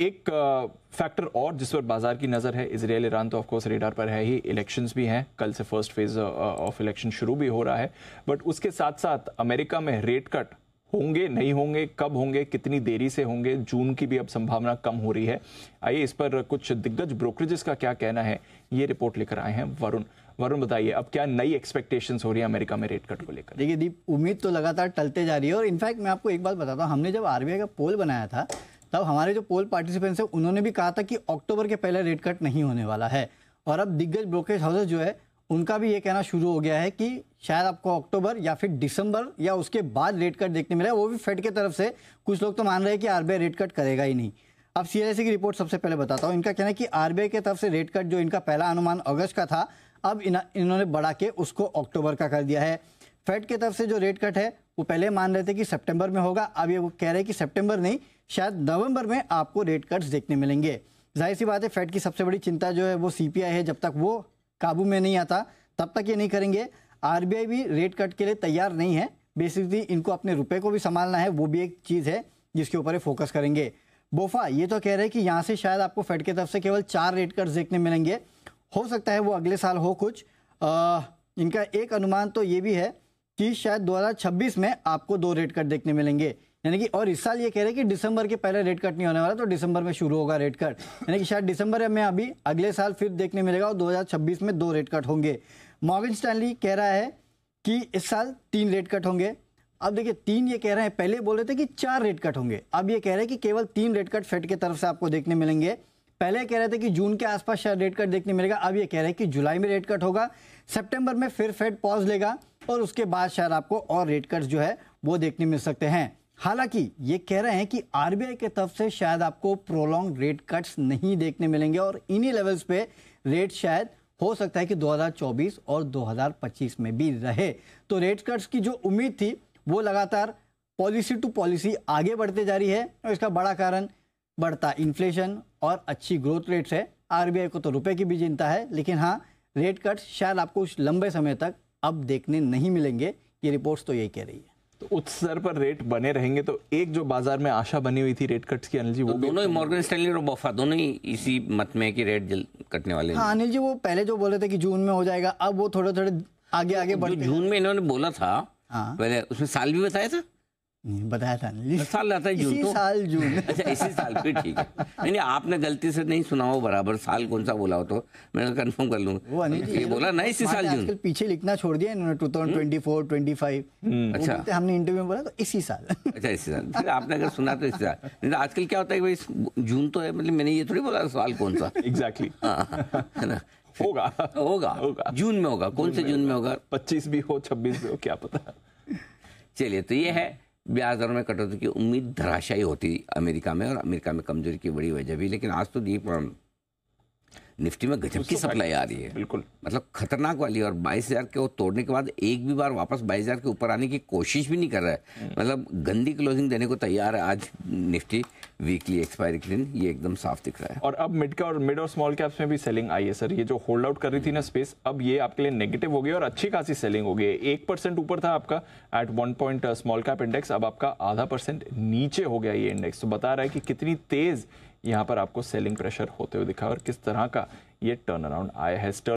एक फैक्टर और जिस पर बाजार की नज़र है इसराइल ईरान तो ऑफकोर्स रेडार पर है ही इलेक्शंस भी हैं कल से फर्स्ट फेज ऑफ इलेक्शन शुरू भी हो रहा है बट उसके साथ साथ अमेरिका में रेट कट होंगे नहीं होंगे कब होंगे कितनी देरी से होंगे जून की भी अब संभावना कम हो रही है आइए इस पर कुछ दिग्गज ब्रोकरेजेस का क्या कहना है ये रिपोर्ट लेकर आए हैं वरुण वरुण बताइए अब क्या नई एक्सपेक्टेशंस हो रही है अमेरिका में रेट कट को लेकर देखिए दीप उम्मीद तो लगातार टलते जा रही है और इनफैक्ट मैं आपको एक बात बताता हूँ हमने जब आरबीआई का पोल बनाया था तब हमारे जो पोल पार्टिसिपेंट्स हैं उन्होंने भी कहा था कि अक्टूबर के पहले रेट कट नहीं होने वाला है और अब दिग्गज ब्रोकरेज हाउसेज जो है उनका भी ये कहना शुरू हो गया है कि शायद आपको अक्टूबर या फिर दिसंबर या उसके बाद रेट कट देखने मिला वो भी फेड के तरफ से कुछ लोग तो मान रहे हैं कि आर रेट कट करेगा ही नहीं अब सी की रिपोर्ट सबसे पहले बताता हूँ इनका कहना है कि आर के तरफ से रेट कट जो इनका पहला अनुमान अगस्त का था अब इन, इन्होंने बढ़ा के उसको अक्टूबर का कर दिया है फेड की तरफ से जो रेट कट है वो पहले मान रहे थे कि सितंबर में होगा अब ये वो कह रहे हैं कि सितंबर नहीं शायद नवंबर में आपको रेट कट्स देखने मिलेंगे जाहिर सी बात है फेड की सबसे बड़ी चिंता जो है वो सी है जब तक वो काबू में नहीं आता तब तक ये नहीं करेंगे आर भी रेट कट के लिए तैयार नहीं है बेसिकली इनको अपने रुपये को भी संभालना है वो भी एक चीज़ है जिसके ऊपर फोकस करेंगे बोफा ये तो कह रहे हैं कि यहाँ से शायद आपको फेड की तरफ से केवल चार रेट कट्स देखने मिलेंगे हो सकता है वो अगले साल हो कुछ आ, इनका एक अनुमान तो ये भी है कि शायद 2026 में आपको दो रेट कट देखने मिलेंगे यानी कि और इस साल ये कह रहे हैं कि दिसंबर के पहले रेट कट नहीं होने वाला तो दिसंबर में शुरू होगा रेट कट यानी कि शायद दिसंबर में अभी अगले साल फिर देखने मिलेगा और 2026 में दो रेट कट होंगे मॉर्गन स्टैनली कह रहा है कि इस साल तीन रेट कट होंगे अब देखिए तीन ये कह रहे हैं पहले बोल रहे थे कि चार रेट कट होंगे अब ये कह रहे हैं कि केवल तीन रेट कट फेड की तरफ से आपको देखने मिलेंगे पहले कह रहे थे कि जून के आसपास शायद रेट कट देखने मिलेगा अब ये कह रहे हैं कि जुलाई में रेट कट होगा सेप्टेम्बर में फिर फेड पॉज लेगा और उसके बाद शायद आपको और रेट कट्स जो है वो देखने मिल सकते हैं हालांकि ये कह रहे हैं कि आरबीआई के तरफ से शायद आपको प्रोलॉन्ग रेट कट्स नहीं देखने मिलेंगे और इन्हीं लेवल्स पे रेट शायद हो सकता है कि 2024 और 2025 में भी रहे तो रेट कट्स की जो उम्मीद थी वो लगातार पॉलिसी टू पॉलिसी आगे बढ़ते जा रही है और इसका बड़ा कारण बढ़ता इन्फ्लेशन और अच्छी ग्रोथ रेट्स है आरबीआई को तो रुपए की भी चिंता है लेकिन हाँ रेट कट्स शायद आपको कुछ लंबे समय तक अब देखने नहीं मिलेंगे ये रिपोर्ट्स तो यही कह रही है तो उस स्तर पर रेट बने रहेंगे तो एक जो बाजार में आशा बनी हुई थी रेट कट्स की अनिल जी वो तो दोनों ही मॉर्गन तो स्टैनली और बफा दोनों ही इसी मत में कि रेट जल्द कटने वाले हैं हाँ अनिल जी वो पहले जो बोले थे कि जून में हो जाएगा अब वो थोड़े थोड़े आगे आगे तो बढ़ जून में इन्होंने बोला था हाँ। पहले उसमें साल भी बताया था बताया था ना साल आता जून तो साल जून अच्छा इसी साल पे ठीक है नहीं नहीं आपने गलती से नहीं सुना हो बराबर साल कौन सा बोला हो तो मैं कंफर्म कर लूँ ये बोला ना इसी साल जून पीछे लिखना छोड़ दिया इन्होंने 2024 25 हम्म। हम्म। अच्छा हमने इंटरव्यू में बोला तो इसी साल अच्छा इसी साल फिर आपने अगर सुना तो इसी साल नहीं तो आजकल क्या होता है भाई जून तो है मतलब मैंने ये थोड़ी बोला साल कौन सा एग्जैक्टली हाँ, हाँ, होगा होगा होगा जून में होगा कौन से जून में होगा पच्चीस भी हो छब्बीस भी हो क्या पता चलिए तो ये है ब्याज दरों में कटौती की उम्मीद धराशायी होती अमेरिका में और अमेरिका में कमजोरी की बड़ी वजह भी लेकिन आज तो दीप निफ्टी में गजब की सप्लाई आ रही है बिल्कुल मतलब खतरनाक वाली और बाईस हजार के वो तोड़ने के बाद एक भी बार वापस बाईस हजार के ऊपर आने की कोशिश भी नहीं कर रहा है हम्म। मतलब गंदी क्लोजिंग देने को तैयार है आज निफ्टी वीकली एक्सपायरी के दिन ये एकदम साफ दिख रहा है और अब मिड का और मिड और स्मॉल कैप्स में भी सेलिंग आई है सर ये जो होल्ड आउट कर रही थी ना स्पेस अब ये आपके लिए नेगेटिव हो गई और अच्छी खासी सेलिंग हो गई है एक परसेंट ऊपर था आपका eight one point small cap index अब आपका आधा परसेंट नीचे हो गया ये इंडेक्स तो बता रहा है कि कितनी तेज यहाँ पर आपको सेलिंग प्रेशर होते हुए दिखा और किस तरह का ये टर्न अराउंड आया है